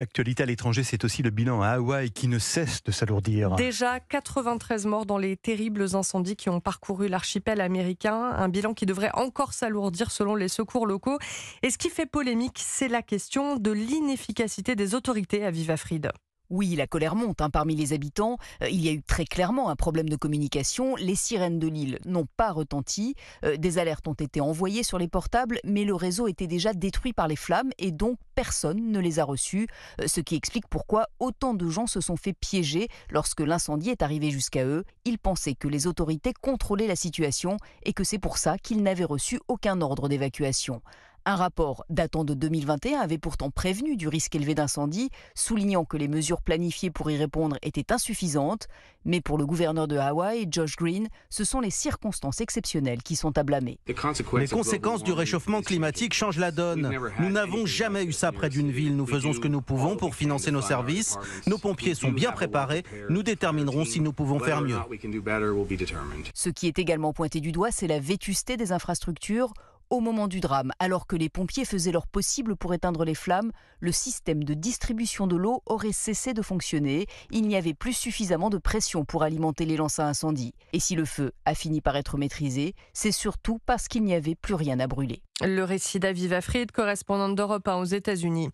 L'actualité à l'étranger, c'est aussi le bilan à Hawaï qui ne cesse de s'alourdir. Déjà 93 morts dans les terribles incendies qui ont parcouru l'archipel américain, un bilan qui devrait encore s'alourdir selon les secours locaux. Et ce qui fait polémique, c'est la question de l'inefficacité des autorités à Vivafride. Oui, la colère monte hein, parmi les habitants. Euh, il y a eu très clairement un problème de communication. Les sirènes de l'île n'ont pas retenti. Euh, des alertes ont été envoyées sur les portables, mais le réseau était déjà détruit par les flammes et donc personne ne les a reçues, euh, ce qui explique pourquoi autant de gens se sont fait piéger lorsque l'incendie est arrivé jusqu'à eux. Ils pensaient que les autorités contrôlaient la situation et que c'est pour ça qu'ils n'avaient reçu aucun ordre d'évacuation. Un rapport datant de 2021 avait pourtant prévenu du risque élevé d'incendie, soulignant que les mesures planifiées pour y répondre étaient insuffisantes, mais pour le gouverneur de Hawaï, Josh Green, ce sont les circonstances exceptionnelles qui sont à blâmer. Les conséquences du réchauffement climatique changent la donne. Nous n'avons jamais eu ça près d'une ville. Nous faisons ce que nous pouvons pour financer nos services. Nos pompiers sont bien préparés. Nous déterminerons si nous pouvons faire mieux. Ce qui est également pointé du doigt, c'est la vétusté des infrastructures. Au moment du drame, alors que les pompiers faisaient leur possible pour éteindre les flammes, le système de distribution de l'eau aurait cessé de fonctionner. Il n'y avait plus suffisamment de pression pour alimenter les lances à incendie. Et si le feu a fini par être maîtrisé, c'est surtout parce qu'il n'y avait plus rien à brûler. Le récit d'Aviva Fried, correspondante d'Europe 1 aux États-Unis.